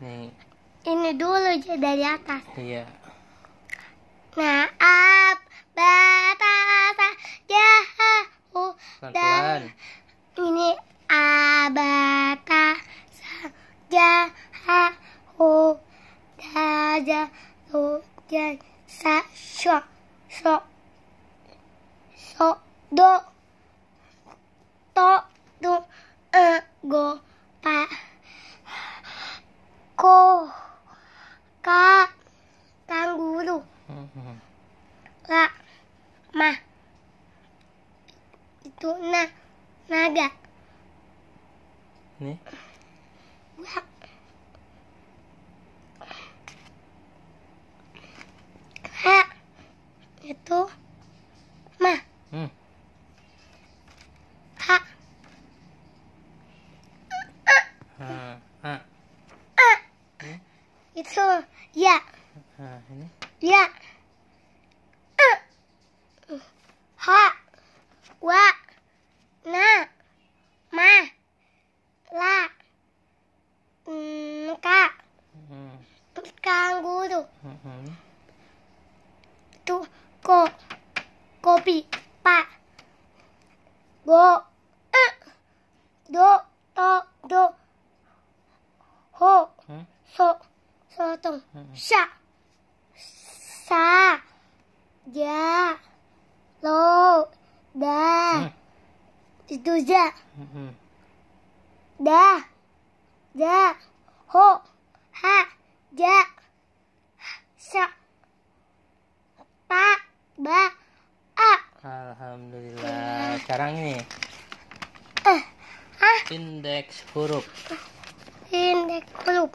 Nih. Ini dulu dari atas. Iya. Nah, ab batasa jahu dan ini abata jahu daja dan sa so so so do to do e go pa ko ka kanguru mm-hmm. la ma itu na naga nih Wak. Ha. Itu ma. Hmm. Ha. Ha. So, ya. Ya. Uh. E. Ha. Wa. Na. Ma. La. Nka. Hmm. Kanguru. Hmm. Tu. Ko. Kopi. Pa. Go. sa sa ja lo da itu ja da ja ho ha ja sa pa ba a alhamdulillah ya. sekarang ini eh, indeks huruf indeks huruf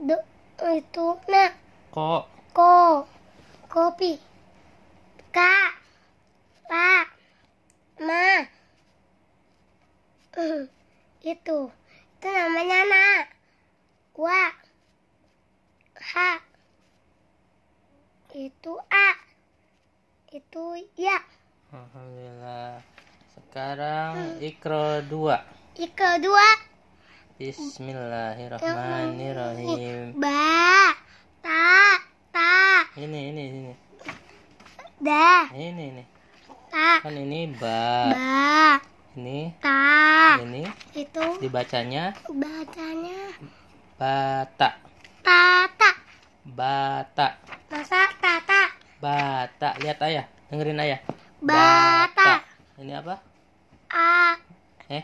do, itu nah ko ko kopi ka pa ma itu itu namanya na wa ha itu a itu ya alhamdulillah sekarang hmm. ikro dua ikro dua Bismillahirrahmanirrahim. Ba, ta, ta. Ini, ini, ini. Da. Ini, ini. Ta. Kan ini ba. Ba. Ini. Ta. Ini. Itu. Dibacanya. Bacanya. Bata. Tata. Bata. Masa tata. Bata. Lihat ayah. Dengerin ayah. Bata. Bata. Ini apa? A. Eh.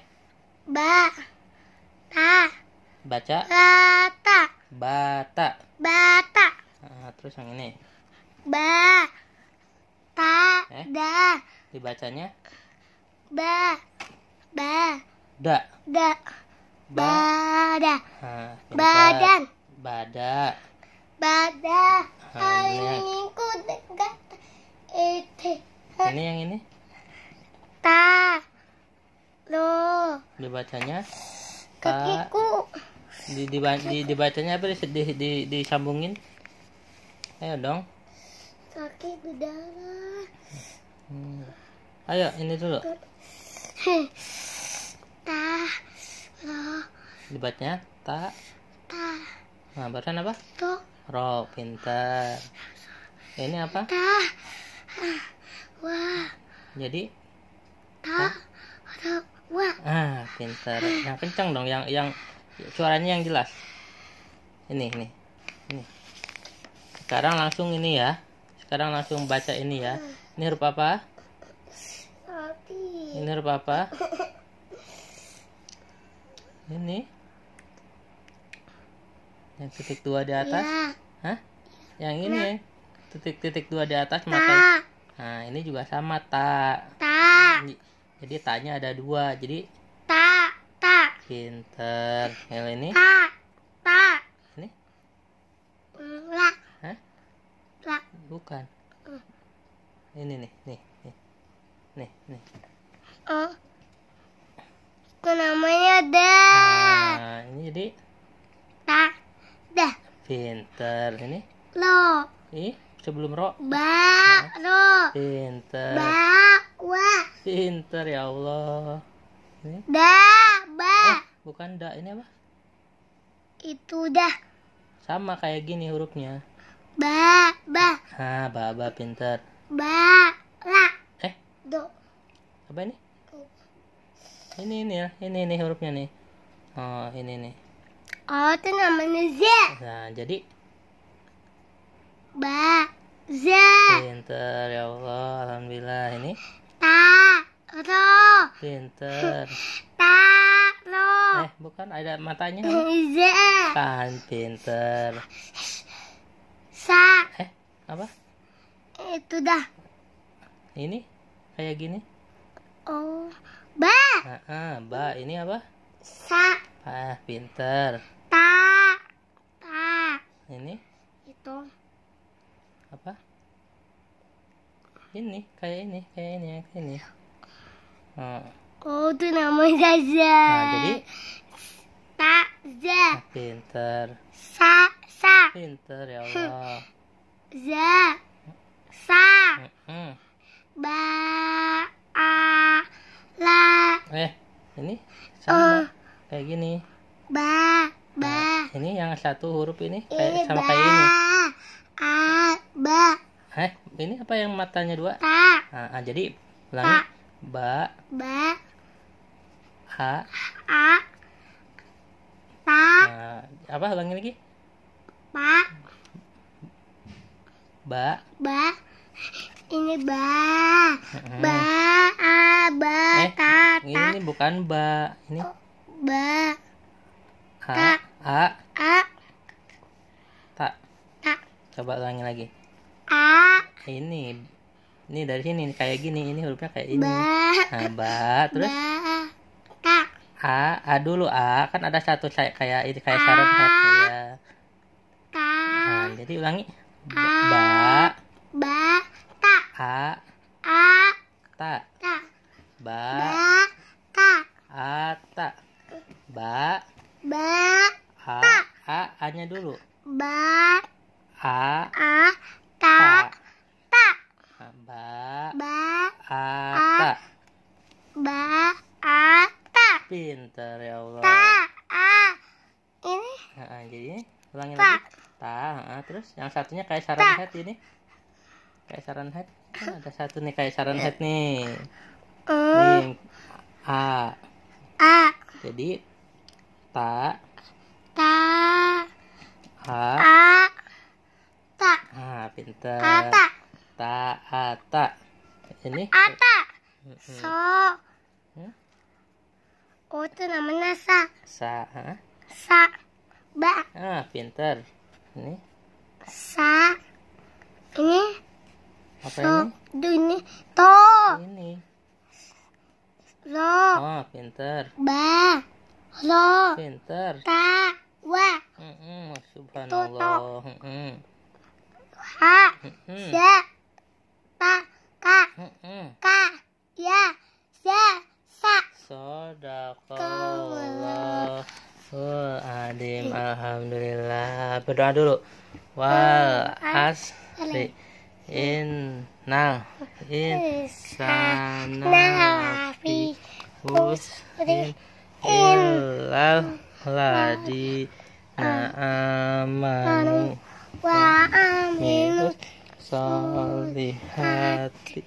Ba. Ta. Baca. Bata. Bata. Bata. Nah, terus yang ini. Ba. Ta. Eh? Da. Dibacanya. Ba. Ba. Da. Da. Ba. da Nah, Badan. Bada. Bada. Ah, ini minggu Ini yang ini. Ta. Lo. Dibacanya kakiku di, di, di, dibacanya apa di, di, di, disambungin ayo dong kaki berdarah hmm. ayo ini dulu ta ro dibacanya ta ta nah bacaan apa to ro pintar ini apa ta ah. wah jadi ta, ta dua ah pinter yang kencang dong yang yang suaranya yang jelas ini ini ini sekarang langsung ini ya sekarang langsung baca ini ya ini huruf apa ini huruf apa ini yang titik dua di atas iya. hah yang ini titik-titik iya. ya? dua di atas mata nah ini juga sama tak tak jadi tanya ada dua. Jadi ta ta. Pinter. Yang ini? Ta ta. Ini? La. Hah? La. Bukan. Ini nih, nih, nih. Nih, nih. Oh. Itu namanya da. Nah, ini jadi ta da. Pinter. Ini? Lo. Ih, sebelum ro. Ba, nah. Pinter. Ba dua. Pinter ya Allah. Ini? Da, ba. Eh, bukan da, ini apa? Itu dah. Sama kayak gini hurufnya. Ba, ba. Ha, ba, ba pinter. Ba, la. Eh? Do. Apa ini? Do. Ini ini ya, ini ini hurufnya nih. Oh, ini nih. Oh, itu namanya Z. Nah, jadi ba, Z. Pinter. Pinter. Taro. Eh, bukan ada matanya. Z. Kan pinter. Sa. Eh, apa? Itu dah. Ini kayak gini. Oh, ba. uh ah, ba ini apa? Sa. Ah, pinter. Ta. Ta. Ini? Itu. Apa? Ini kayak ini, kayak ini, kayak ini oh itu nama Zaza nah, jadi tak nah, pinter sa sa pinter ya Allah za sa ba a la eh ini sama uh. kayak gini ba ba nah, ini yang satu huruf ini e, kayak ini sama ba, kayak ini a ba eh ini apa yang matanya dua ta nah, jadi ulangi ba ba a a pa nah, apa ulangi lagi pa ba ba ini ba ba a ba eh, ta eh, ini bukan ba ini ba ha a a ta ta coba ulangi lagi a ini ini dari sini kayak gini, ini hurufnya kayak ini. Ba. Nah, ba. Terus? Ba. A. A. A dulu A. Kan ada satu kayak ini kayak syarat satu ya. ka Nah, jadi ulangi. Ba. Ba. ba ta. A. A. Ta. Ta. Ba. Ba. Ta. A. Ta. Ba. Ba. A. A. A-nya dulu. Ba. A. A. pintar ya Allah ta a ini Ha, jadi ulangi ta. lagi ta a, terus yang satunya kayak saran ta. head ini kayak saran head nah, ada satu nih kayak saran head nih eh. nih a a jadi ta ta a a ta ah pintar A ta ta. ini ta. so hmm? Oh itu namanya sa. Sa. Ha? Sa. Ba. Ah, pinter. Ini. Sa. Ini. Apa so, ini? Duh ini. To. Ini. Lo. Ah, pinter. Ba. Lo. Pinter. Ta. Wa. Mm -mm, subhanallah. Mm -mm. Ha. Mm -mm. Ya. berdoa dulu wal nal in insana fi husrin illal ladina amanu wa aminu solihati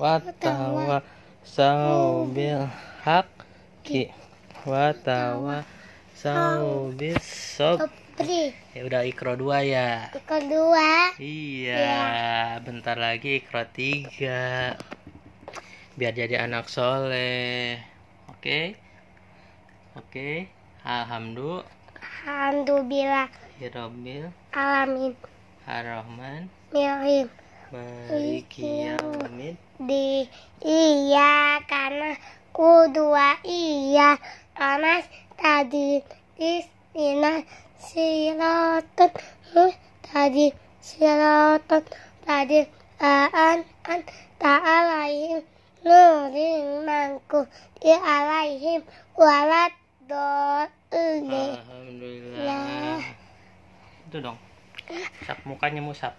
watawa saubil haqki watawa tawa saubil sobri Tri. Ya eh, udah ikro 2 ya. Ikro 2. Iya, ya. bentar lagi ikro 3. Biar jadi anak soleh. Oke. Okay? Oke. Okay. Alhamdulillah. Alhamdulillah. Hirobil. Alamin. Ar-Rahman. Mirim. Maliki yaumin. Di iya karena ku dua iya karena tadi is Inas siroton tadi silatan, tadi aan an ta'alaihim nurin mangku di alaihim walad ini, Alhamdulillah itu dong sap mukanya musap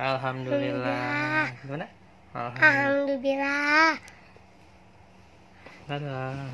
Alhamdulillah gimana Alhamdulillah Dadah.